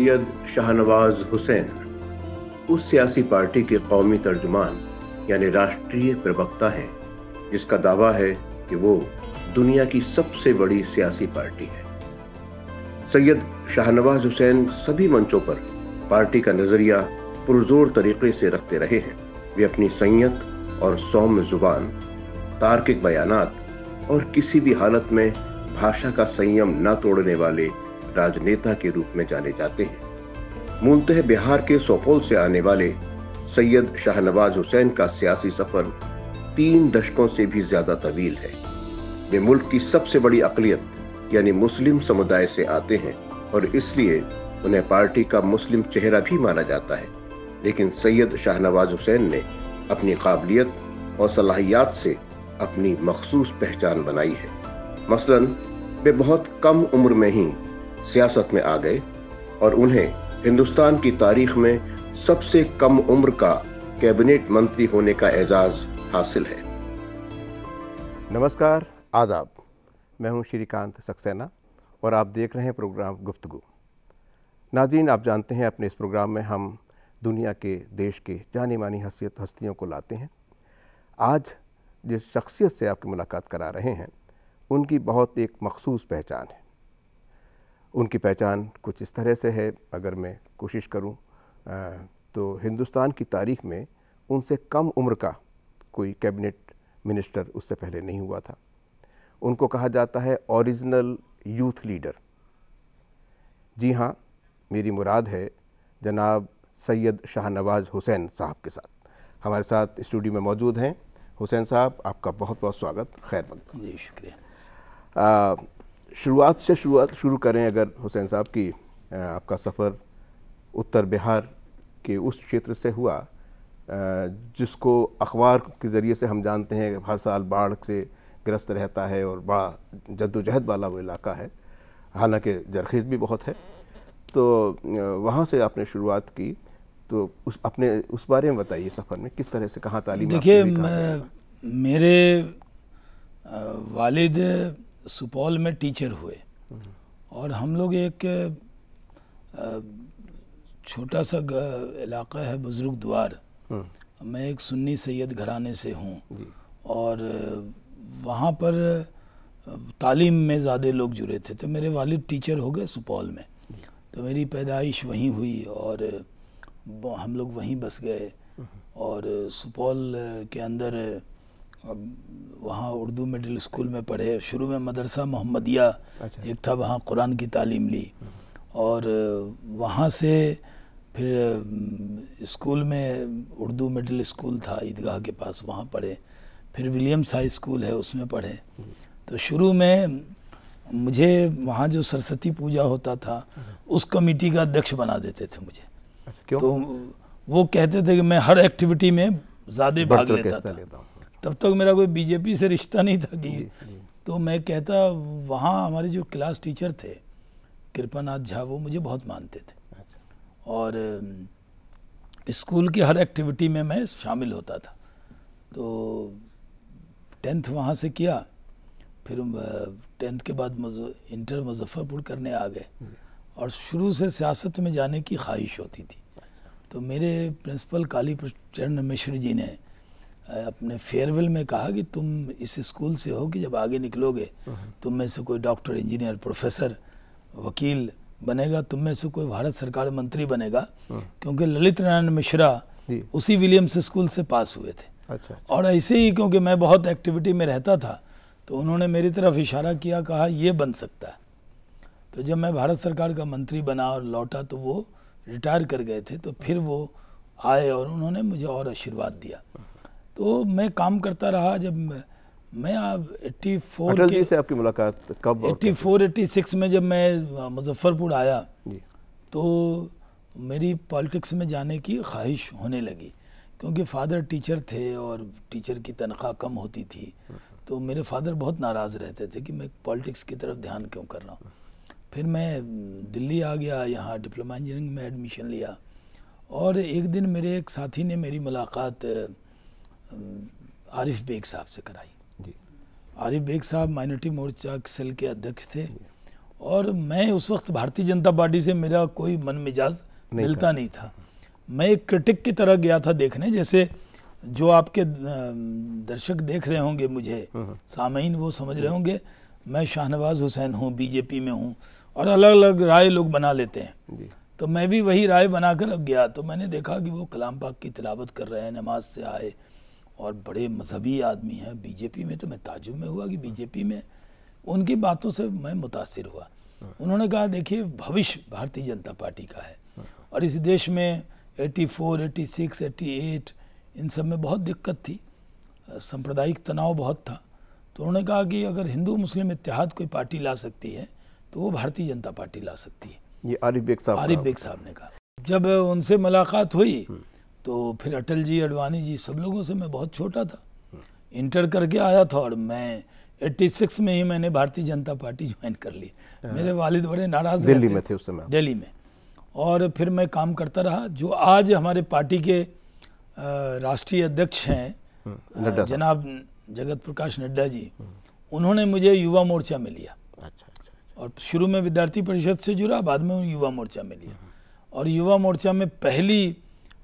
सैयद शाहनवाज हुसैन उस सियासी पार्टी के कौमी तर्जुमान यानी राष्ट्रीय प्रवक्ता हैं जिसका दावा है कि वो दुनिया की सबसे बड़ी सियासी पार्टी है सैयद शाहनवाज हुसैन सभी मंचों पर पार्टी का नज़रिया पुरजोर तरीके से रखते रहे हैं वे अपनी संयत और सौम्य जुबान तार्किक बयान और किसी भी हालत में भाषा का संयम न तोड़ने वाले राजनेता के रूप में जाने जाते हैं मूलतः बिहार के सोपोल से आने वाले सैयद शाहनवाज हुसैन का सियासी सफर तीन दशकों से भी ज्यादा तवील है वे मुल्क की सबसे बड़ी अकलियत यानी मुस्लिम समुदाय से आते हैं और इसलिए उन्हें पार्टी का मुस्लिम चेहरा भी माना जाता है लेकिन सैयद शाहनवाज हुसैन ने अपनी काबिलियत और सलाहियात से अपनी मखसूस पहचान बनाई है मसलन वे बहुत कम उम्र में ही सियासत में आ गए और उन्हें हिंदुस्तान की तारीख में सबसे कम उम्र का कैबिनेट मंत्री होने का एजाज हासिल है नमस्कार आदाब मैं हूं श्रीकांत सक्सेना और आप देख रहे हैं प्रोग्राम गुफ्तगु नाजीन आप जानते हैं अपने इस प्रोग्राम में हम दुनिया के देश के जानी मानी हसीियत हस्तियों को लाते हैं आज जिस शख्सियत से आपकी मुलाकात करा रहे हैं उनकी बहुत एक मखसूस पहचान है उनकी पहचान कुछ इस तरह से है अगर मैं कोशिश करूं तो हिंदुस्तान की तारीख में उनसे कम उम्र का कोई कैबिनेट मिनिस्टर उससे पहले नहीं हुआ था उनको कहा जाता है ओरिजिनल यूथ लीडर जी हाँ मेरी मुराद है जनाब सैयद शाहनवाज हुसैन साहब के साथ हमारे साथ स्टूडियो में मौजूद हैं हुसैन साहब आपका बहुत बहुत स्वागत खैर मकदम जी शुक्रिया शुरुआत से शुरुआत शुरू करें अगर हुसैन साहब की आपका सफ़र उत्तर बिहार के उस क्षेत्र से हुआ जिसको अखबार के ज़रिए से हम जानते हैं हर साल बाढ़ से ग्रस्त रहता है और बड़ा जद्दोजहद वाला वो इलाका है हालांकि जरखीज भी बहुत है तो वहाँ से आपने शुरुआत की तो उस अपने उस बारे में बताइए सफ़र में किस तरह से कहाँ तालीम देखिए मेरे वालिद सुपौल में टीचर हुए और हम लोग एक छोटा सा इलाका है बुज़ुर्ग द्वार हम्म। मैं एक सुन्नी सैयद घराने से हूँ और वहाँ पर तालीम में ज़्यादा लोग जुड़े थे तो मेरे वालिद टीचर हो गए सुपौल में तो मेरी पैदाइश वहीं हुई और हम लोग वहीं बस गए हम्म। और सुपौल के अंदर वहाँ उर्दू मिडिल स्कूल में पढ़े शुरू में मदरसा मोहम्मदिया अच्छा। एक था वहाँ कुरान की तालीम ली और वहाँ से फिर स्कूल में उर्दू मिडिल स्कूल था ईदगाह के पास वहाँ पढ़े फिर विलियम्स हाई स्कूल है उसमें पढ़े तो शुरू में मुझे वहाँ जो सरस्वती पूजा होता था उस कमेटी का अध्यक्ष बना देते थे मुझे अच्छा, क्यों? तो वो कहते थे कि मैं हर एक्टिविटी में ज़्यादा भाग लेता था तब तक मेरा कोई बीजेपी से रिश्ता नहीं था कि तो मैं कहता वहाँ हमारे जो क्लास टीचर थे कृपानाथ झा वो मुझे बहुत मानते थे अच्छा। और स्कूल की हर एक्टिविटी में मैं शामिल होता था तो टेंथ वहाँ से किया फिर टेंथ के बाद इंटर मुजफ्फरपुर करने आ गए और शुरू से सियासत में जाने की ख्वाहिश होती थी तो मेरे प्रिंसिपल काली चरण मिश्र जी ने अपने फेयरवेल में कहा कि तुम इस स्कूल से हो कि जब आगे निकलोगे तुम में से कोई डॉक्टर इंजीनियर प्रोफेसर वकील बनेगा तुम में से कोई भारत सरकार मंत्री बनेगा क्योंकि ललित नारायण मिश्रा उसी विलियम्स स्कूल से पास हुए थे अच्छा, अच्छा, और ऐसे ही क्योंकि मैं बहुत एक्टिविटी में रहता था तो उन्होंने मेरी तरफ इशारा किया कहा ये बन सकता है तो जब मैं भारत सरकार का मंत्री बना और लौटा तो वो रिटायर कर गए थे तो फिर वो आए और उन्होंने मुझे और आशीर्वाद दिया तो मैं काम करता रहा जब मैं अब एट्टी फोर जी से आपकी मुलाकात कब एट्टी फोर एट्टी सिक्स में जब मैं मुजफ्फरपुर आया तो मेरी पॉलिटिक्स में जाने की ख्वाहिश होने लगी क्योंकि फ़ादर टीचर थे और टीचर की तनख्वाह कम होती थी तो मेरे फादर बहुत नाराज़ रहते थे कि मैं पॉलिटिक्स की तरफ ध्यान क्यों कर रहा हूँ फिर मैं दिल्ली आ गया यहाँ डिप्लोमा इंजीनियरिंग में एडमिशन लिया और एक दिन मेरे एक साथी ने मेरी मुलाकात आरिफ बेग साहब से कराई आरिफ बेग साहब माइनॉरिटी मोर्चा सेल के अध्यक्ष थे और मैं उस वक्त भारतीय जनता पार्टी से मेरा कोई मन मिजाज नहीं मिलता था। नहीं था मैं एक क्रिटिक की तरह गया था देखने जैसे जो आपके दर्शक देख रहे होंगे मुझे हम्म, हम्म। सामयीन वो समझ रहे होंगे मैं शाहनवाज हुसैन हूँ बीजेपी में हूँ और अलग अलग राय लोग बना लेते हैं तो मैं भी वही राय बनाकर अब गया तो मैंने देखा कि वो कलाम पाक की तिलावत कर रहे हैं नमाज से आए और बड़े मजहबी आदमी हैं बीजेपी में तो मैं ताजुब में हुआ कि बीजेपी में उनकी बातों से मैं मुतासर हुआ उन्होंने कहा देखिए भविष्य भारतीय जनता पार्टी का है और इस देश में 84, 86, 88 इन सब में बहुत दिक्कत थी सांप्रदायिक तनाव बहुत था तो उन्होंने कहा कि अगर हिंदू मुस्लिम इतिहाद कोई पार्टी ला सकती है तो वो भारतीय जनता पार्टी ला सकती है ये आरिफ बेग साहब आरिफ बेग साहब ने कहा जब उनसे मुलाकात हुई हम्म। तो फिर अटल जी अडवाणी जी सब लोगों से मैं बहुत छोटा था इंटर करके आया था और मैं 86 में ही मैंने भारतीय जनता पार्टी ज्वाइन कर ली हाँ। मेरे वालिद बड़े नाराज दिल्ली में थे उस समय दिल्ली में और फिर मैं काम करता रहा जो आज हमारे पार्टी के राष्ट्रीय अध्यक्ष हैं हम्म, जनाब जगत प्रकाश नड्डा जी उन्होंने मुझे युवा मोर्चा में लिया अच्छा, अच्छा, अच्छा। और शुरू में विद्यार्थी परिषद से जुड़ा बाद में युवा मोर्चा में लिया और युवा मोर्चा में पहली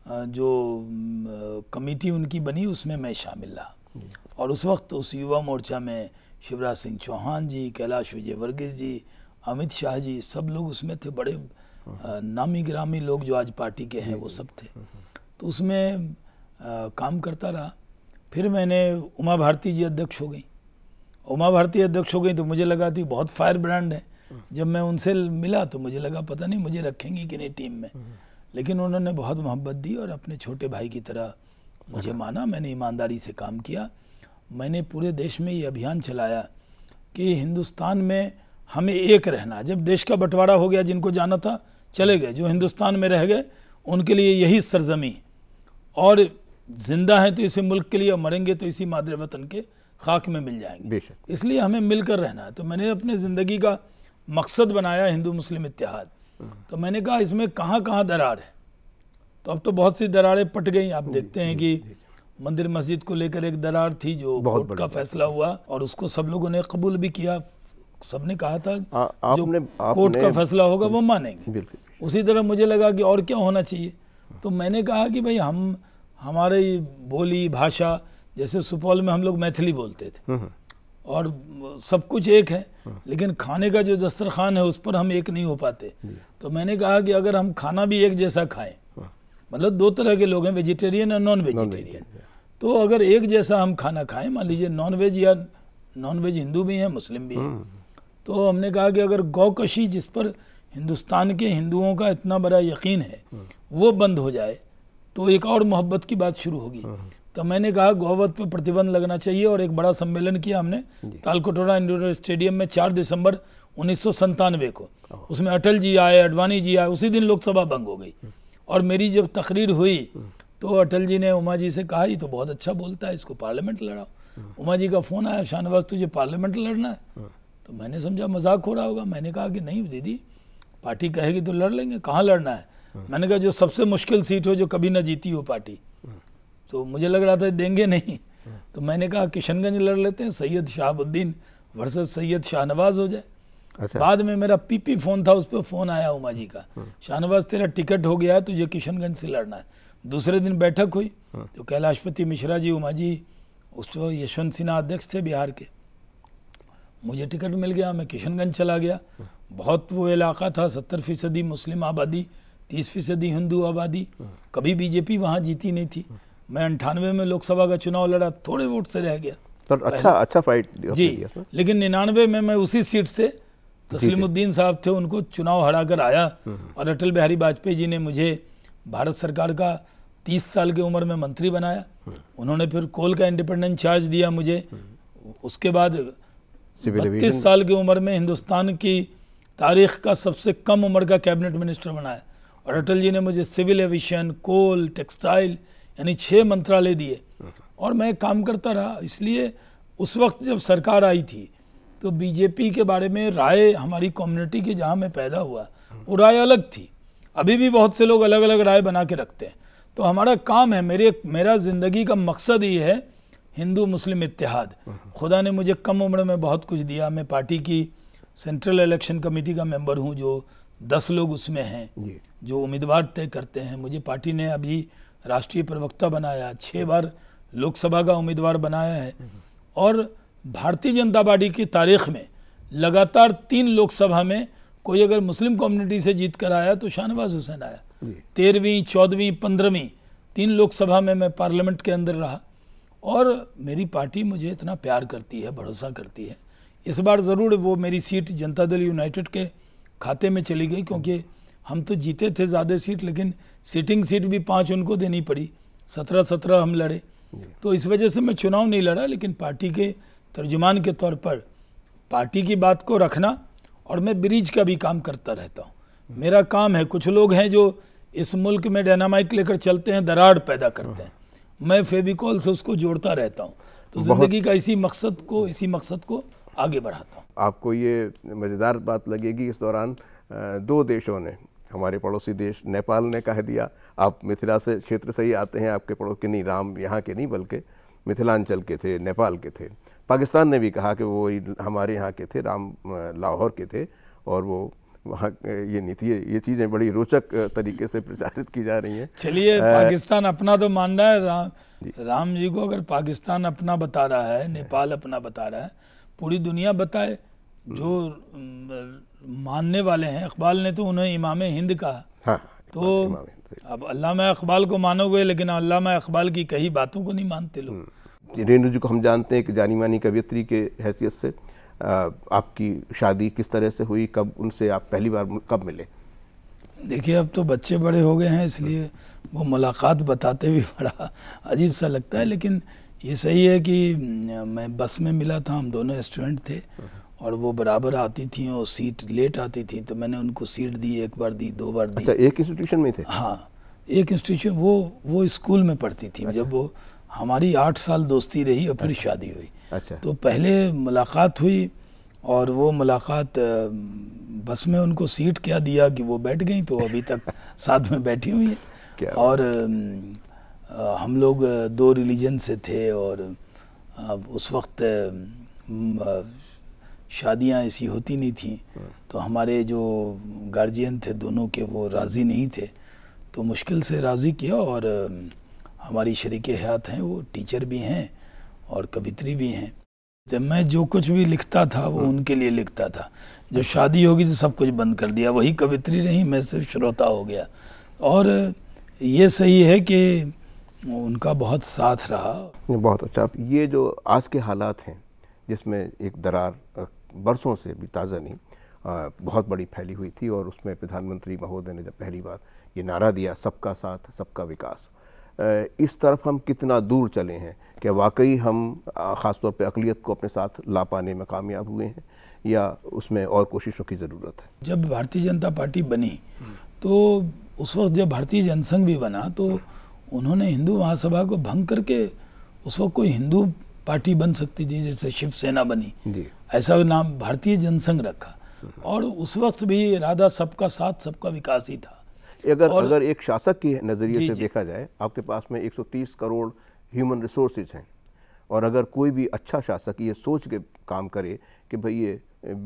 जो कमेटी उनकी बनी उसमें मैं शामिल रहा हम्म। और उस वक्त उस युवा मोर्चा में शिवराज सिंह चौहान जी कैलाश विजय वर्गीस जी अमित शाह जी सब लोग उसमें थे बड़े हम्म। नामी ग्रामी लोग जो आज पार्टी के हैं वो हम्म। सब थे तो उसमें आ, काम करता रहा फिर मैंने उमा भारती जी अध्यक्ष हो गई उमा भारती अध्यक्ष हो गई तो मुझे लगा तो बहुत फायर ब्रांड है जब मैं उनसे मिला तो मुझे लगा पता नहीं मुझे रखेंगी कि नहीं टीम में लेकिन उन्होंने बहुत मोहब्बत दी और अपने छोटे भाई की तरह मुझे हाँ। माना मैंने ईमानदारी से काम किया मैंने पूरे देश में ये अभियान चलाया कि हिंदुस्तान में हमें एक रहना जब देश का बंटवारा हो गया जिनको जाना था चले गए जो हिंदुस्तान में रह गए उनके लिए यही सरजमी और जिंदा हैं तो इसी मुल्क के लिए और मरेंगे तो इसी मादरे वतन के खाक में मिल जाएंगे इसलिए हमें मिलकर रहना है तो मैंने अपने ज़िंदगी का मकसद बनाया हिंदू मुस्लिम इतिहाद तो मैंने कहा इसमें कहाँ कहाँ दरार है तो अब तो बहुत सी दरारें पट गई आप देखते हैं कि मंदिर मस्जिद को लेकर एक दरार थी जो कोर्ट का फैसला हुआ और उसको सब लोगों ने कबूल भी किया सबने कहा था आ, जो कोर्ट का फैसला होगा वो मानेंगे उसी तरह मुझे लगा कि और क्या होना चाहिए तो मैंने कहा कि भाई हम हमारे बोली भाषा जैसे सुपौल में हम लोग मैथिली बोलते थे हम्म, हम्म। और सब कुछ एक है लेकिन खाने का जो दस्तरखान है उस पर हम एक नहीं हो पाते तो मैंने कहा कि अगर हम खाना भी एक जैसा खाएं हाँ। मतलब दो तरह के लोग हैं वेजिटेरियन और नॉन वेजिटेरियन तो अगर एक जैसा हम खाना खाएं मान लीजिए नॉन वेज या नॉन वेज हिंदू भी हैं मुस्लिम भी हैं हम्म। तो हमने कहा कि अगर गौकशी जिस पर हिंदुस्तान के हिंदुओं का इतना बड़ा यकीन है हाँ। वो बंद हो जाए तो एक और मोहब्बत की बात शुरू होगी हाँ। तो मैंने कहा गौवध पर प्रतिबंध लगना चाहिए और एक बड़ा सम्मेलन किया हमने तालकोटोरा इंडोर स्टेडियम में चार दिसंबर उन्नीस को उसमें अटल जी आए अडवाणी जी आए उसी दिन लोकसभा भंग हो गई और मेरी जब तकरीर हुई तो अटल जी ने उमा जी से कहा ये तो बहुत अच्छा बोलता है इसको पार्लियामेंट लड़ाओ उमा जी का फ़ोन आया शाहनवाज तुझे पार्लियामेंट लड़ना है तो मैंने समझा मजाक हो रहा होगा मैंने कहा कि नहीं दीदी पार्टी कहेगी तो लड़ लेंगे कहाँ लड़ना है मैंने कहा जो सबसे मुश्किल सीट हो जो कभी ना जीती हो पार्टी तो मुझे लग रहा था देंगे नहीं तो मैंने कहा किशनगंज लड़ लेते हैं सैयद शहाबुद्दीन वर्सेज सैयद शाहनवाज हो जाए अच्छा। बाद में मेरा पीपी फोन था उस पर फोन आया उमा जी का हाँ। शाहनवाज तेरा टिकट हो गया है तुझे किशनगंज से लड़ना है दूसरे दिन बैठक हुई हाँ। तो कैलाशपति मिश्रा जी उमा जी उस तो यशवंत सिन्हा अध्यक्ष थे बिहार के मुझे टिकट मिल गया मैं किशनगंज चला गया बहुत वो इलाका था सत्तर फीसदी मुस्लिम आबादी तीस फीसदी हिंदू आबादी हाँ। कभी बीजेपी वहाँ जीती नहीं थी मैं अंठानवे में लोकसभा का चुनाव लड़ा थोड़े वोट से रह गया पर अच्छा अच्छा फाइट जी लेकिन निन्यानवे में मैं उसी सीट से तस्लीमुद्दीन साहब थे उनको चुनाव हरा कर आया और अटल बिहारी वाजपेयी जी ने मुझे भारत सरकार का तीस साल की उम्र में मंत्री बनाया उन्होंने फिर कोल का इंडिपेंडेंट चार्ज दिया मुझे उसके बाद बत्तीस साल की उम्र में हिंदुस्तान की तारीख का सबसे कम उम्र का कैबिनेट मिनिस्टर बनाया और अटल जी ने मुझे सिविल एविएशन कोल टेक्सटाइल यानी छः मंत्रालय दिए और मैं काम करता रहा इसलिए उस वक्त जब सरकार आई थी तो बीजेपी के बारे में राय हमारी कम्युनिटी की जहाँ मैं पैदा हुआ वो राय अलग थी अभी भी बहुत से लोग अलग अलग राय बना के रखते हैं तो हमारा काम है मेरे मेरा ज़िंदगी का मकसद ये है हिंदू मुस्लिम इतिहाद खुदा ने मुझे कम उम्र में बहुत कुछ दिया मैं पार्टी की सेंट्रल इलेक्शन कमेटी का मेंबर हूँ जो दस लोग उसमें हैं जो उम्मीदवार तय करते हैं मुझे पार्टी ने अभी राष्ट्रीय प्रवक्ता बनाया छः बार लोकसभा का उम्मीदवार बनाया है और भारतीय जनता पार्टी की तारीख में लगातार तीन लोकसभा में कोई अगर मुस्लिम कम्युनिटी से जीत कर आया तो शाहनवाज हुसैन आया तेरहवीं चौदहवीं पंद्रहवीं तीन लोकसभा में मैं पार्लियामेंट के अंदर रहा और मेरी पार्टी मुझे इतना प्यार करती है भरोसा करती है इस बार ज़रूर वो मेरी सीट जनता दल यूनाइटेड के खाते में चली गई क्योंकि हम तो जीते थे ज़्यादा सीट लेकिन सीटिंग सीट भी पाँच उनको देनी पड़ी सत्रह सत्रह हम लड़े तो इस वजह से मैं चुनाव नहीं लड़ा लेकिन पार्टी के तर्जुमान के तौर पर पार्टी की बात को रखना और मैं ब्रिज का भी काम करता रहता हूँ मेरा काम है कुछ लोग हैं जो इस मुल्क में डायनामाइट लेकर चलते हैं दरार पैदा करते हैं मैं फेविकॉल से उसको जोड़ता रहता हूँ तो ज़िंदगी का इसी मकसद को इसी मकसद को आगे बढ़ाता हूँ आपको ये मज़ेदार बात लगेगी इस दौरान दो देशों ने हमारे पड़ोसी देश नेपाल ने कह दिया आप मिथिला से क्षेत्र से ही आते हैं आपके पड़ोस के नहीं राम यहाँ के नहीं बल्कि मिथिलांचल के थे नेपाल के थे पाकिस्तान ने भी कहा कि वो हमारे यहाँ के थे राम लाहौर के थे और वो वहाँ ये नीति ये चीज़ें बड़ी रोचक तरीके से प्रचारित की जा रही हैं चलिए पाकिस्तान अपना तो मान रहा है रा, राम जी को अगर पाकिस्तान अपना बता रहा है नेपाल अपना बता रहा है पूरी दुनिया बताए जो हम्म। मानने वाले हैं अकबाल ने तो उन्हें इमाम हिंद कहा हाँ, तो अब अल्लाह अकबाल को मानोगे लेकिन अल्लाह अकबाल की कई बातों को नहीं मानते लोग हम्म। रेणु जी को हम जानते हैं कि जानी मानी कवियत्री के हैसियत से आपकी शादी किस तरह से हुई कब उनसे आप पहली बार कब मिले देखिए अब तो बच्चे बड़े हो गए हैं इसलिए वो मुलाकात बताते भी बड़ा अजीब सा लगता है लेकिन ये सही है कि मैं बस में मिला था हम दोनों स्टूडेंट थे और वो बराबर आती थी और सीट लेट आती थी तो मैंने उनको सीट दी एक बार दी दो बार दी अच्छा एक इंस्टीट्यूशन में थे हाँ एक इंस्टीट्यूशन वो वो स्कूल में पढ़ती थी अच्छा। जब वो हमारी आठ साल दोस्ती रही और फिर अच्छा। शादी हुई अच्छा तो पहले मुलाकात हुई और वो मुलाकात बस में उनको सीट क्या दिया कि वो बैठ गई तो अभी तक साथ में बैठी हुई है और हम लोग दो रिलीजन से थे और उस वक्त शादियां ऐसी होती नहीं थी हाँ। तो हमारे जो गार्जियन थे दोनों के वो राज़ी नहीं थे तो मुश्किल से राज़ी किया और हमारी शरीक हयात हैं वो टीचर भी हैं और कवित्री भी हैं जब मैं जो कुछ भी लिखता था वो हाँ। उनके लिए लिखता था जब शादी होगी तो सब कुछ बंद कर दिया वही कवित्री नहीं मैं सिर्फ श्रोता हो गया और ये सही है कि उनका बहुत साथ रहा बहुत अच्छा ये जो आज के हालात हैं जिसमें एक दरार बरसों से भी ताज़ा नहीं आ, बहुत बड़ी फैली हुई थी और उसमें प्रधानमंत्री महोदय ने जब पहली बार ये नारा दिया सबका साथ सबका विकास इस तरफ हम कितना दूर चले हैं क्या वाकई हम ख़ासतौर पर अकलीत को अपने साथ ला पाने में कामयाब हुए हैं या उसमें और कोशिशों की ज़रूरत है जब भारतीय जनता पार्टी बनी तो उस वक्त जब भारतीय जनसंघ भी बना तो उन्होंने हिंदू महासभा को भंग करके उस वक्त कोई हिंदू पार्टी बन सकती थी जैसे शिवसेना बनी ऐसा नाम भारतीय जनसंघ रखा और उस वक्त भी राधा सबका साथ सबका विकास ही था अगर अगर एक शासक के नज़रिए से जी। देखा जाए आपके पास में 130 करोड़ ह्यूमन रिसोर्सेज हैं और अगर कोई भी अच्छा शासक ये सोच के काम करे कि भाई ये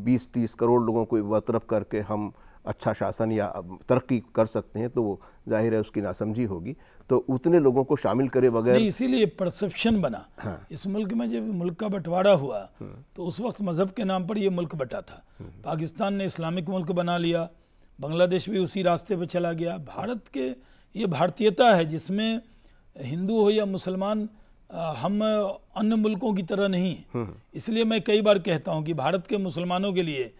20-30 करोड़ लोगों को बरतरफ करके हम अच्छा शासन या तरक्की कर सकते हैं तो वो जाहिर है उसकी नासमझी होगी तो उतने लोगों को शामिल करे बगैर इसीलिए परसेप्शन बना हाँ। इस मुल्क में जब मुल्क का बंटवारा हुआ हाँ। तो उस वक्त मज़हब के नाम पर ये मुल्क बटा था हाँ। पाकिस्तान ने इस्लामिक मुल्क बना लिया बांग्लादेश भी उसी रास्ते पर चला गया भारत के ये भारतीयता है जिसमें हिंदू हो या मुसलमान हम अन्य मुल्कों की तरह नहीं है हम्म। इसलिए मैं कई बार कहता हूँ कि भारत के मुसलमानों के लिए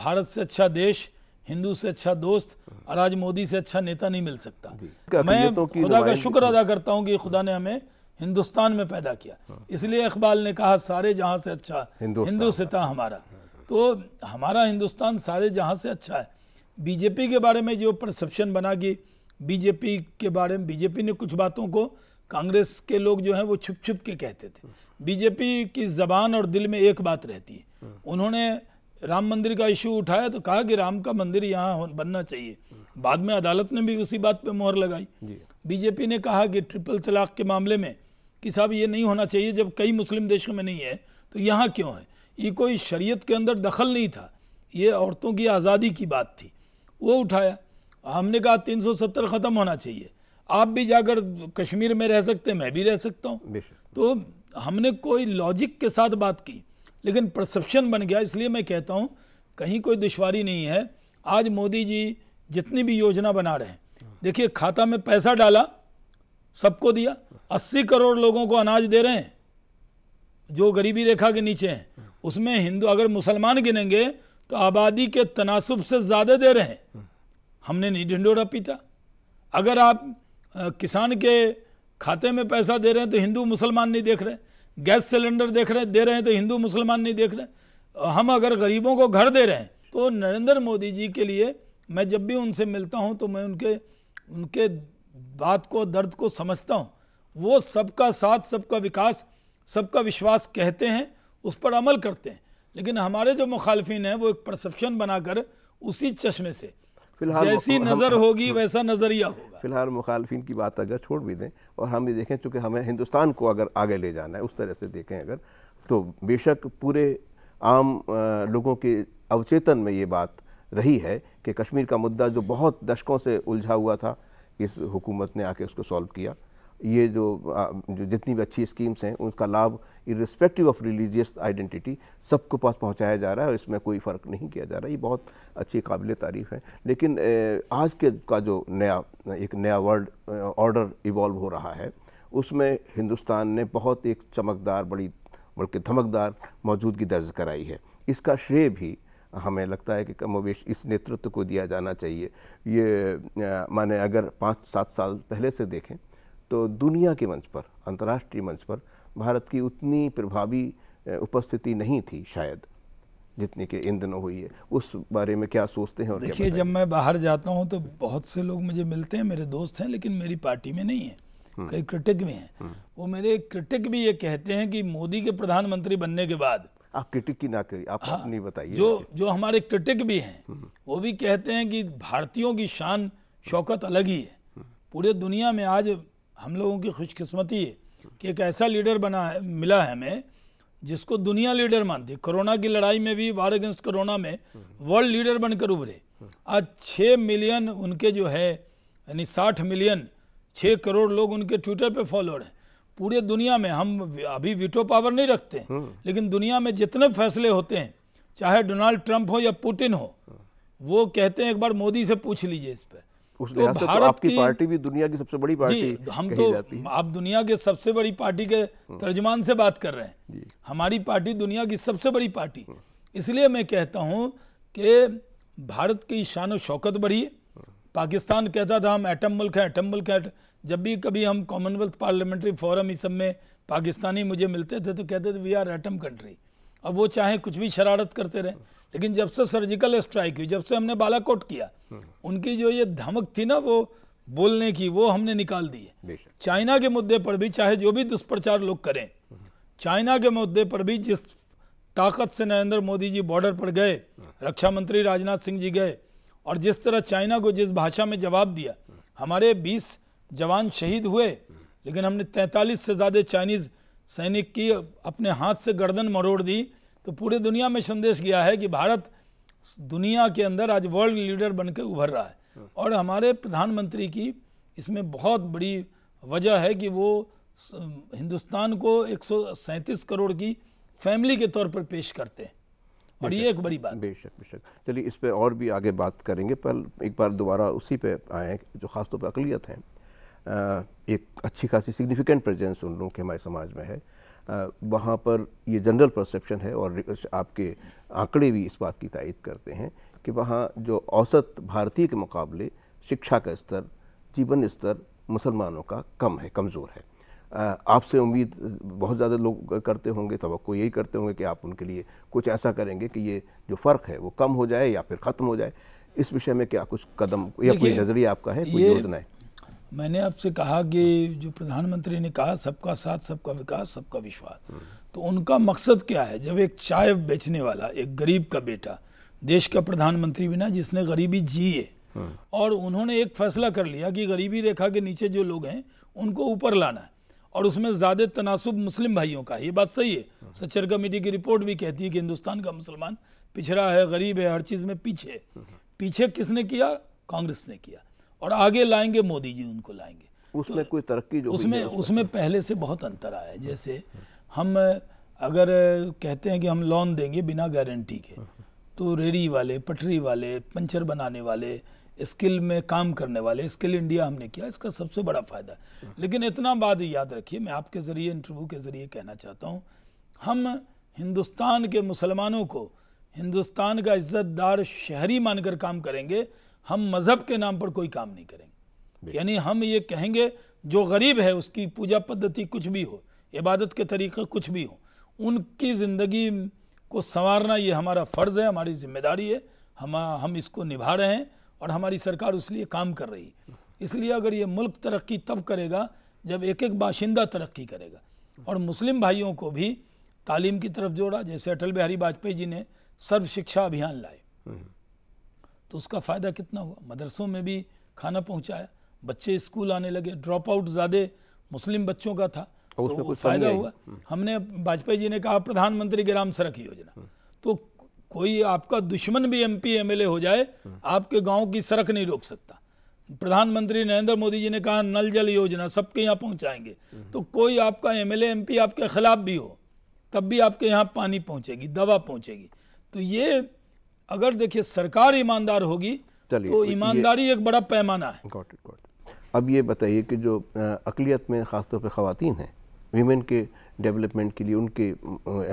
भारत से अच्छा देश हिंदू से अच्छा दोस्त और आज मोदी से अच्छा नेता नहीं मिल सकता तो मैं तो खुदा का शुक्र अदा करता हूँ कि खुदा ने हमें हिंदुस्तान में पैदा किया हाँ। इसलिए इकबाल ने कहा सारे जहाँ से अच्छा हिंदू से था हमारा तो हमारा हिंदुस्तान सारे जहाँ से अच्छा है बीजेपी के बारे में जो परसेप्शन बना कि बीजेपी के बारे में बीजेपी ने कुछ बातों को कांग्रेस के लोग जो हैं वो छुप छुप के कहते थे बीजेपी की जबान और दिल में एक बात रहती है उन्होंने राम मंदिर का इशू उठाया तो कहा कि राम का मंदिर यहाँ बनना चाहिए बाद में अदालत ने भी उसी बात पे मोहर लगाई बीजेपी ने कहा कि ट्रिपल तलाक के मामले में कि साहब ये नहीं होना चाहिए जब कई मुस्लिम देशों में नहीं है तो यहाँ क्यों है ये कोई शरीयत के अंदर दखल नहीं था ये औरतों की आज़ादी की बात थी वो उठाया हमने कहा 370 ख़त्म होना चाहिए आप भी जाकर कश्मीर में रह सकते मैं भी रह सकता हूँ तो हमने कोई लॉजिक के साथ बात की लेकिन परसेप्शन बन गया इसलिए मैं कहता हूँ कहीं कोई दुशारी नहीं है आज मोदी जी जितनी भी योजना बना रहे हैं देखिए खाता में पैसा डाला सबको दिया अस्सी करोड़ लोगों को अनाज दे रहे हैं जो गरीबी रेखा के नीचे हैं उसमें हिंदू अगर मुसलमान गिनेंगे तो आबादी के तनासब से ज़्यादा दे रहे हैं हमने नहीं ढिंडोरा पीटा अगर आप किसान के खाते में पैसा दे रहे हैं तो हिंदू मुसलमान नहीं देख रहे गैस सिलेंडर देख रहे दे रहे हैं तो हिंदू मुसलमान नहीं देख रहे हम अगर गरीबों को घर दे रहे हैं तो नरेंद्र मोदी जी के लिए मैं जब भी उनसे मिलता हूँ तो मैं उनके उनके बात को दर्द को समझता हूँ वो सबका साथ सबका विकास सबका विश्वास कहते हैं उस पर अमल करते हैं लेकिन हमारे जो मुखालफिन हैं वो एक परसेप्शन बनाकर उसी चश्मे से फिलहाल जैसी नज़र होगी वैसा नज़रिया होगा फिलहाल मुखालफी की बात अगर छोड़ भी दें और हम ये देखें चूंकि हमें हिंदुस्तान को अगर आगे ले जाना है उस तरह से देखें अगर तो बेशक पूरे आम लोगों के अवचेतन में ये बात रही है कि कश्मीर का मुद्दा जो बहुत दशकों से उलझा हुआ था इस हुकूमत ने आके उसको सॉल्व किया ये जो जितनी भी अच्छी स्कीम्स हैं उनका लाभ इरिस्पेक्टिव ऑफ रिलीजियस आइडेंटिटी सबके पास पहुंचाया जा रहा है और इसमें कोई फ़र्क नहीं किया जा रहा ये बहुत अच्छी काबिल तारीफ है लेकिन आज के का जो नया एक नया वर्ल्ड ऑर्डर इवॉल्व हो रहा है उसमें हिंदुस्तान ने बहुत एक चमकदार बड़ी बल्कि धमकदार मौजूदगी दर्ज कराई है इसका श्रेय भी हमें लगता है कि कमोवेश इस नेतृत्व को दिया जाना चाहिए ये माने अगर पाँच सात साल पहले से देखें तो दुनिया के मंच पर अंतर्राष्ट्रीय मंच पर भारत की उतनी प्रभावी उपस्थिति नहीं थी शायद जितनी के इन दिनों हुई है उस बारे में क्या सोचते हैं देखिए जब मैं बाहर जाता हूँ तो बहुत से लोग मुझे मिलते हैं मेरे दोस्त हैं लेकिन मेरी पार्टी में नहीं है हम्म। कई क्रिटिक भी हैं हम्म। वो मेरे क्रिटिक भी ये कहते हैं कि मोदी के प्रधानमंत्री बनने के बाद आप क्रिटिक की ना करिए आप हाँ, नहीं बताइए जो जो हमारे क्रिटिक भी हैं हम्म। वो भी कहते हैं कि भारतीयों की शान शौकत अलग ही है पूरे दुनिया में आज हम लोगों की खुशकिस्मती है कि एक ऐसा लीडर बना है मिला है हमें जिसको दुनिया लीडर मानती है कोरोना की लड़ाई में भी वार अगेंस्ट कोरोना में वर्ल्ड लीडर बनकर उभरे आज छः मिलियन उनके जो है यानी साठ मिलियन छः करोड़ लोग उनके ट्विटर पे फॉलोअर हैं पूरे दुनिया में हम अभी वीटो पावर नहीं रखते लेकिन दुनिया में जितने फैसले होते हैं चाहे डोनाल्ड ट्रंप हो या पुतिन हो वो कहते हैं एक बार मोदी से पूछ लीजिए इस पर उस तो, तो भारत तो आपकी की, पार्टी भी दुनिया की सबसे बड़ी पार्टी हम तो जाती है। आप दुनिया के सबसे बड़ी पार्टी के हम्म। तर्जमान से बात कर रहे हैं हमारी पार्टी दुनिया की सबसे बड़ी पार्टी हम्म। इसलिए मैं कहता हूं कि भारत की शान शौकत बढ़ी है पाकिस्तान कहता था हम एटम मुल्क हैं एटम मुल्क हैं जब भी कभी हम कॉमनवेल्थ पार्लियामेंट्री फोरम इस सब में पाकिस्तानी मुझे मिलते थे तो कहते थे वी आर एटम कंट्री अब वो चाहे कुछ भी शरारत करते रहे लेकिन जब से सर्जिकल स्ट्राइक हुई जब से हमने बालाकोट किया उनकी जो ये धमक थी ना वो बोलने की वो हमने निकाल दी है चाइना के मुद्दे पर भी चाहे जो भी दुष्प्रचार लोग करें चाइना के मुद्दे पर भी जिस ताकत से नरेंद्र मोदी जी बॉर्डर पर गए रक्षा मंत्री राजनाथ सिंह जी गए और जिस तरह चाइना को जिस भाषा में जवाब दिया हमारे 20 जवान शहीद हुए लेकिन हमने 43 से ज़्यादा चाइनीज़ सैनिक की अपने हाथ से गर्दन मरोड़ दी तो पूरे दुनिया में संदेश गया है कि भारत दुनिया के अंदर आज वर्ल्ड लीडर बनकर उभर रहा है हाँ। और हमारे प्रधानमंत्री की इसमें बहुत बड़ी वजह है कि वो हिंदुस्तान को एक करोड़ की फैमिली के तौर पर पेश करते हैं और ये एक बड़ी बात बेशक बेशक चलिए इस पर और भी आगे बात करेंगे पर एक बार दोबारा उसी पे आए जो खासतौर पर अकलियत हैं एक अच्छी खासी सिग्निफिकेंट प्रेजेंस उन लोगों के हमारे समाज में है वहाँ पर ये जनरल परसेप्शन है और आपके आंकड़े भी इस बात की तायद करते हैं कि वहाँ जो औसत भारतीय के मुकाबले शिक्षा का स्तर जीवन स्तर मुसलमानों का कम है कमज़ोर है आपसे उम्मीद बहुत ज़्यादा लोग करते होंगे तो यही करते होंगे कि आप उनके लिए कुछ ऐसा करेंगे कि ये जो फ़र्क है वो कम हो जाए या फिर ख़त्म हो जाए इस विषय में क्या कुछ कदम या कोई नज़रिया आपका है कोई योजना है मैंने आपसे कहा कि जो प्रधानमंत्री ने कहा सबका साथ सबका विकास सबका विश्वास तो उनका मकसद क्या है जब एक चाय बेचने वाला एक गरीब का बेटा देश का प्रधानमंत्री बिना जिसने गरीबी है और उन्होंने एक फैसला कर लिया कि गरीबी रेखा के नीचे जो लोग हैं उनको ऊपर लाना है और उसमें ज़्यादा तनासब मुस्लिम भाइयों का ये बात सही है सच्चर कमेटी की रिपोर्ट भी कहती है कि हिंदुस्तान का मुसलमान पिछड़ा है गरीब है हर चीज़ में पीछे पीछे किसने किया कांग्रेस ने किया और आगे लाएंगे मोदी जी उनको लाएंगे तो उसमें तो, कोई तरक्की जो उसमें उसमें पहले से बहुत अंतर आया है जैसे हम अगर कहते हैं कि हम लोन देंगे बिना गारंटी के तो रेडी वाले पटरी वाले पंचर बनाने वाले स्किल में काम करने वाले स्किल इंडिया हमने किया इसका सबसे बड़ा फ़ायदा लेकिन इतना बात याद रखिए मैं आपके ज़रिए इंटरव्यू के ज़रिए कहना चाहता हूँ हम हिंदुस्तान के मुसलमानों को हिंदुस्तान का इज़्ज़तदार शहरी मानकर काम करेंगे हम मज़हब के नाम पर कोई काम नहीं करेंगे यानी हम ये कहेंगे जो गरीब है उसकी पूजा पद्धति कुछ भी हो इबादत के तरीक़े कुछ भी हो उनकी ज़िंदगी को संवारना ये हमारा फ़र्ज़ है हमारी जिम्मेदारी है हम हम इसको निभा रहे हैं और हमारी सरकार उस लिए काम कर रही है इसलिए अगर ये मुल्क तरक्की तब करेगा जब एक एक बाशिंदा तरक्की करेगा और मुस्लिम भाइयों को भी तालीम की तरफ जोड़ा जैसे अटल बिहारी वाजपेयी जी ने सर्व शिक्षा अभियान लाए हम्म। तो उसका फ़ायदा कितना हुआ मदरसों में भी खाना पहुँचाया बच्चे स्कूल आने लगे ड्रॉप आउट ज़्यादा मुस्लिम बच्चों का था तो, तो उसमें फायदा हुआ हम्म। हमने वाजपेयी जी ने कहा प्रधानमंत्री ग्राम सड़क योजना हम्म। तो कोई आपका दुश्मन भी एम पी हो जाए हम्म। आपके गाँव की सड़क नहीं रोक सकता प्रधानमंत्री नरेंद्र मोदी जी ने कहा नल जल योजना सबके यहाँ पहुँचाएंगे तो कोई आपका एम एल आपके खिलाफ भी हो तब भी आपके यहाँ पानी पहुँचेगी दवा पहुँचेगी तो ये अगर देखिए सरकार ईमानदार होगी तो ईमानदारी एक बड़ा पैमाना है got it, got it. अब ये बताइए कि जो अकलीत में ख़ासतौर पर ख़वान हैं वीमेन के डेवलपमेंट के लिए उनके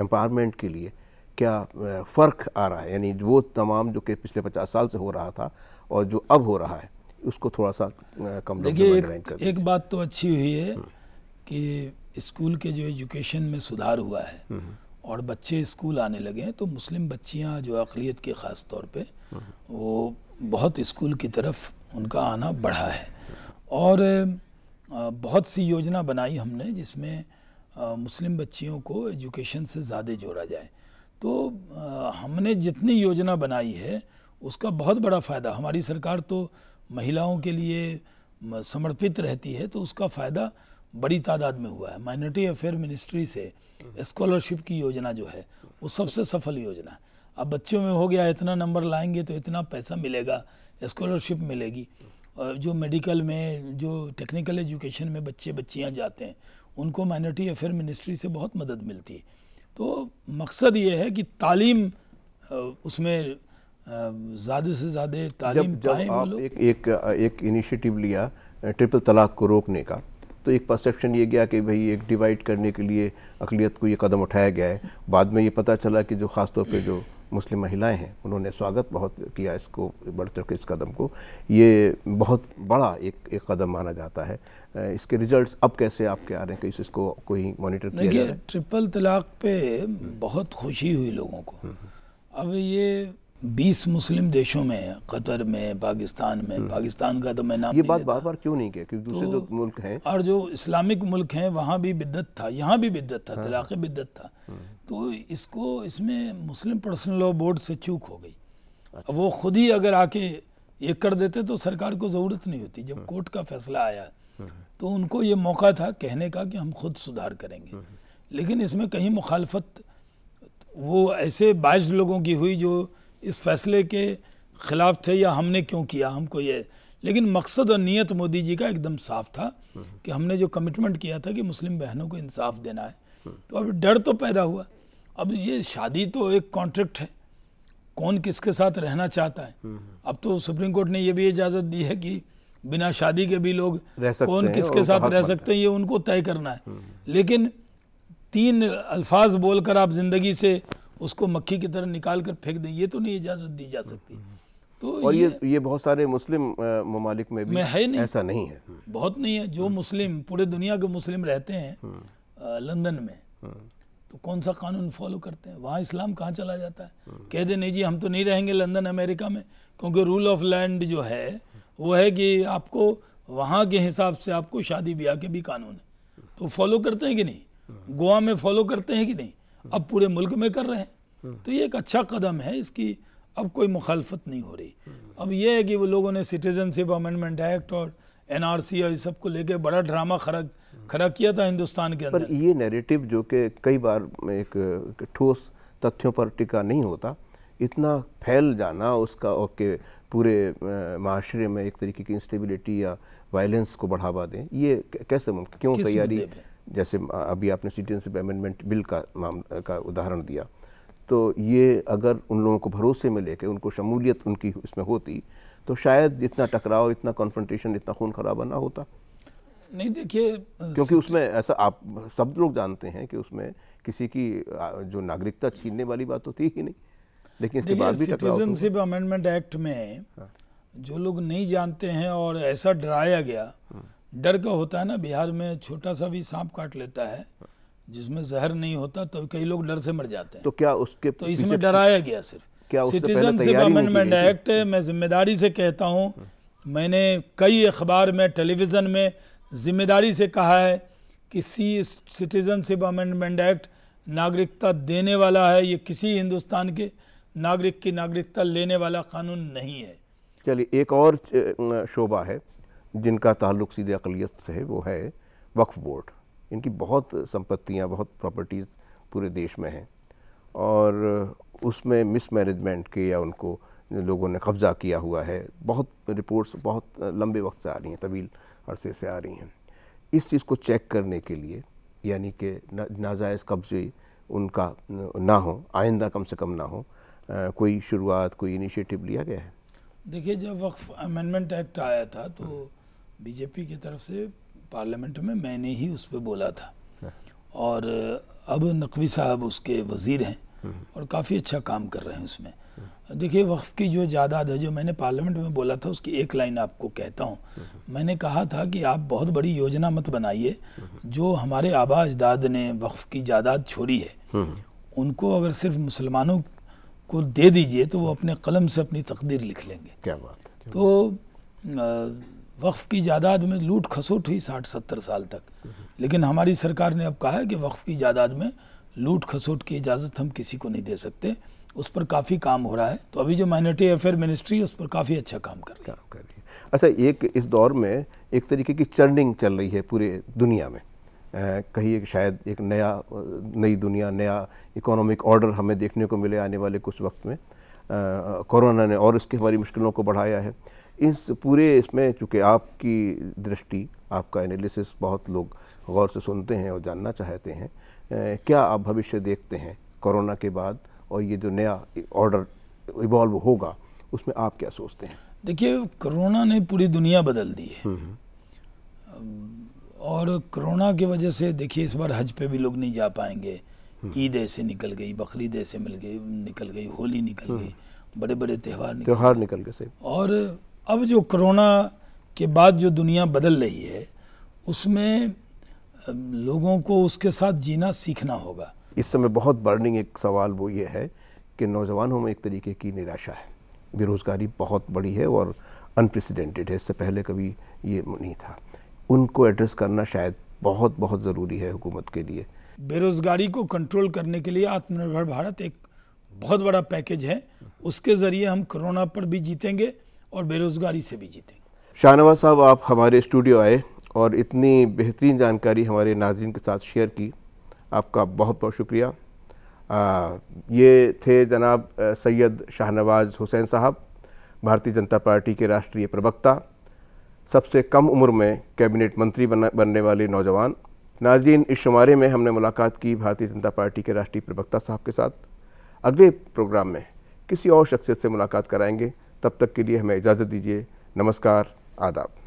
एम्पावरमेंट के लिए क्या फ़र्क आ रहा है यानी वो तमाम जो कि पिछले पचास साल से हो रहा था और जो अब हो रहा है उसको थोड़ा सा कम देखिए एक, एक बात तो अच्छी हुई है हम्म। कि स्कूल के जो एजुकेशन में सुधार हुआ है हम्म, हम्म। और बच्चे स्कूल आने लगे हैं तो मुस्लिम बच्चियां जो अकलीत के ख़ास तौर पे वो बहुत स्कूल की तरफ उनका आना बढ़ा है और बहुत सी योजना बनाई हमने जिसमें मुस्लिम बच्चियों को एजुकेशन से ज़्यादा जोड़ा जाए तो हमने जितनी योजना बनाई है उसका बहुत बड़ा फ़ायदा हमारी सरकार तो महिलाओं के लिए समर्पित रहती है तो उसका फ़ायदा बड़ी तादाद में हुआ है माइनॉरिटी अफेयर मिनिस्ट्री से स्कॉलरशिप की योजना जो है वो सबसे सफल योजना है अब बच्चों में हो गया इतना नंबर लाएंगे तो इतना पैसा मिलेगा स्कॉलरशिप मिलेगी और जो मेडिकल में जो टेक्निकल एजुकेशन में बच्चे बच्चियाँ जाते हैं उनको माइनॉरिटी अफेयर मिनिस्ट्री से बहुत मदद मिलती है तो मकसद ये है कि तालीम उसमें ज़्यादा से ज़्यादा तालीम जब, जब आप एक, एक, एक इनिशिएटिव लिया ट्रिपल तलाक को रोकने का तो एक परसेप्शन ये गया कि भाई एक डिवाइड करने के लिए अकलीत को ये कदम उठाया गया है बाद में ये पता चला कि जो ख़ासतौर पर जो मुस्लिम महिलाएं हैं उन्होंने स्वागत बहुत किया इसको बढ़ चढ़ के इस कदम को ये बहुत बड़ा एक एक कदम माना जाता है इसके रिजल्ट्स अब कैसे आपके आ रहे हैं कि इसको कोई मॉनिटर किया जा रहा है ट्रिपल तलाक पे बहुत खुशी हुई लोगों को हम्म, हम्म। अब ये बीस मुस्लिम देशों में कतर में पाकिस्तान में हम्म। पाकिस्तान का तो मैं नाम ये बात बार बार क्यों नहीं किया क्योंकि दूसरे तो, जो मुल्क हैं और जो इस्लामिक मुल्क हैं वहाँ भी बिद्दत था यहाँ भी बिद्दत था हाँ। बिद्दत था हम्म। तो इसको इसमें मुस्लिम पर्सनल लॉ बोर्ड से चूक हो गई अच्छा। वो खुद ही अगर आके ये कर देते तो सरकार को ज़रूरत नहीं होती जब हम्म। कोर्ट का फैसला आया तो उनको ये मौका था कहने का कि हम खुद सुधार करेंगे लेकिन इसमें कहीं मुखालफत वो ऐसे बाज लोगों की हुई जो इस फैसले के ख़िलाफ़ थे या हमने क्यों किया हमको ये लेकिन मकसद और नीयत मोदी जी का एकदम साफ था कि हमने जो कमिटमेंट किया था कि मुस्लिम बहनों को इंसाफ देना है तो अब डर तो पैदा हुआ अब ये शादी तो एक कॉन्ट्रैक्ट है कौन किसके साथ रहना चाहता है अब तो सुप्रीम कोर्ट ने ये भी इजाज़त दी है कि बिना शादी के भी लोग कौन किसके साथ रह सकते हैं ये उनको तय करना है हम्म। लेकिन तीन अल्फाज बोलकर आप ज़िंदगी से उसको मक्खी की तरह निकाल कर फेंक दें ये तो नहीं इजाज़त दी जा सकती हम्म, हम्म, हम्म। तो और ये ये बहुत सारे मुस्लिम ममालिक में भी में है नहीं ऐसा नहीं है बहुत नहीं है जो मुस्लिम पूरे दुनिया के मुस्लिम रहते हैं लंदन में तो कौन सा कानून फॉलो करते हैं वहाँ इस्लाम कहाँ चला जाता है कह दे नहीं जी हम तो नहीं रहेंगे लंदन अमेरिका में क्योंकि रूल ऑफ लैंड जो है वो है कि आपको वहाँ के हिसाब से आपको शादी ब्याह के भी कानून है तो फॉलो करते हैं कि नहीं गोवा में फॉलो करते हैं कि नहीं अब पूरे मुल्क में कर रहे हैं तो ये एक अच्छा कदम है इसकी अब कोई मुखालफत नहीं हो रही अब यह है कि वो लोगों ने सिटीजनशिप अमेंडमेंट एक्ट और एनआरसी और इस सब को लेके बड़ा ड्रामा खड़ा खड़ा किया था हिंदुस्तान के अंदर ये नैरेटिव जो कि कई बार एक ठोस तथ्यों पर टिका नहीं होता इतना फैल जाना उसका और के पूरे माशरे में एक तरीके की इंस्टेबिलिटी या वायलेंस को बढ़ावा दें ये कैसे मुमकिन क्यों तैयारी जैसे अभी आपने सिटीजनशिप अमेंडमेंट बिल का मामला का उदाहरण दिया तो ये अगर उन लोगों को भरोसे में लेके उनको शमूलियत उनकी इसमें होती तो शायद इतना टकराव इतना कॉन्फ्रेंटेशन इतना खून खराबा ना होता नहीं देखिए क्योंकि उसमें ऐसा आप सब लोग जानते हैं कि उसमें किसी की जो नागरिकता छीनने वाली बात तो थी ही नहीं लेकिन इसके बाद भी सिटीजनशिप अमेंडमेंट एक्ट में हाँ। जो लोग नहीं जानते हैं और ऐसा डराया गया हम्म। डर का होता है ना बिहार में छोटा सा भी सांप काट लेता है जिसमें जहर नहीं होता तो कई लोग डर से मर जाते हैं तो क्या उसके तो इसमें डराया गया सिर्फ क्या सिटीजनशिप अमेंडमेंट एक्ट मैं जिम्मेदारी से कहता हूँ मैंने कई अखबार में टेलीविज़न में जिम्मेदारी से कहा है कि सी सिटीजनशिप अमेंडमेंट एक्ट नागरिकता देने वाला है ये किसी हिंदुस्तान के नागरिक की नागरिकता लेने वाला कानून नहीं है चलिए एक और शोभा है जिनका ताल्लुक सीधे अकलीत से है वो है वक्फ बोर्ड इनकी बहुत संपत्तियाँ बहुत प्रॉपर्टीज़ पूरे देश में हैं और उसमें मिसमैनेजमेंट के या उनको लोगों ने कब्ज़ा किया हुआ है बहुत रिपोर्ट्स बहुत लंबे वक्त से आ रही हैं तवील अरसे से आ रही हैं इस चीज़ को चेक करने के लिए यानी कि नाजायज़ कब्ज़े उनका ना हो आइंदा कम से कम ना हो आ, कोई शुरुआत कोई इनिशिएटिव लिया गया है देखिए जब वक्फ अमेंडमेंट एक्ट आया था तो बीजेपी की तरफ से पार्लियामेंट में मैंने ही उस पर बोला था हाँ। और अब नकवी साहब उसके वजीर हैं हम्म। और काफ़ी अच्छा काम कर रहे हैं उसमें हम्म। देखिए वक्फ की जो जायदाद है जो मैंने पार्लियामेंट में बोला था उसकी एक लाइन आपको कहता हूँ हम्म। मैंने कहा था कि आप बहुत बड़ी योजना मत बनाइए जो हमारे आबा अजदाद ने वक्फ की जायदाद छोड़ी है उनको अगर सिर्फ मुसलमानों को दे दीजिए तो वो अपने कलम से अपनी तकदीर लिख लेंगे क्या बात तो आ, वक्फ़ की जायदाद में लूट खसूट हुई साठ सत्तर साल तक लेकिन हमारी सरकार ने अब कहा है कि वक्फ़ की जायदाद में लूट खसूट की इजाज़त हम किसी को नहीं दे सकते उस पर काफ़ी काम हो रहा है तो अभी जो माइनॉरिटी अफेयर मिनिस्ट्री है उस पर काफ़ी अच्छा काम कर रही है अच्छा एक इस दौर में एक तरीके की चर्निंग चल रही है पूरे दुनिया में एक शायद एक नया नई दुनिया नया इकोनॉमिक ऑर्डर हमें देखने को मिले आने वाले कुछ वक्त में कोरोना ने और इसकी हमारी मुश्किलों को बढ़ाया है इस पूरे इसमें चूँकि आपकी दृष्टि आपका एनालिसिस बहुत लोग गौर से सुनते हैं और जानना चाहते हैं ए, क्या आप भविष्य देखते हैं कोरोना के बाद और ये जो नया ऑर्डर इवॉल्व होगा उसमें आप क्या सोचते हैं देखिए कोरोना ने पूरी दुनिया बदल दी है हम्म, हम्म। और कोरोना की वजह से देखिए इस बार हज पे भी लोग नहीं जा पाएंगे हम्म। ईद ऐसे निकल गई बकरीद ऐसे मिल गई निकल गई होली निकल गई बड़े बड़े त्यौहार निकल त्यौहार निकल गए और अब जो कोरोना के बाद जो दुनिया बदल रही है उसमें लोगों को उसके साथ जीना सीखना होगा इस समय बहुत बर्निंग एक सवाल वो ये है कि नौजवानों में एक तरीके की निराशा है बेरोज़गारी बहुत बड़ी है और अनप्रेसिडेंटेड है इससे पहले कभी ये नहीं था उनको एड्रेस करना शायद बहुत बहुत ज़रूरी है हुकूमत के लिए बेरोज़गारी को कंट्रोल करने के लिए आत्मनिर्भर भारत एक बहुत बड़ा पैकेज है उसके ज़रिए हम कोरोना पर भी जीतेंगे और बेरोज़गारी से भी जीतेंगे शाहनवाज साहब आप हमारे स्टूडियो आए और इतनी बेहतरीन जानकारी हमारे नाजरन के साथ शेयर की आपका बहुत बहुत शुक्रिया आ, ये थे जनाब सैयद शाहनवाज हुसैन साहब भारतीय जनता पार्टी के राष्ट्रीय प्रवक्ता सबसे कम उम्र में कैबिनेट मंत्री बना बनने वाले नौजवान नाजरीन इस शुमारे में हमने मुलाकात की भारतीय जनता पार्टी के राष्ट्रीय प्रवक्ता साहब के साथ अगले प्रोग्राम में किसी और शख्सियत से मुलाकात कराएंगे तब तक के लिए हमें इजाज़त दीजिए नमस्कार आदाब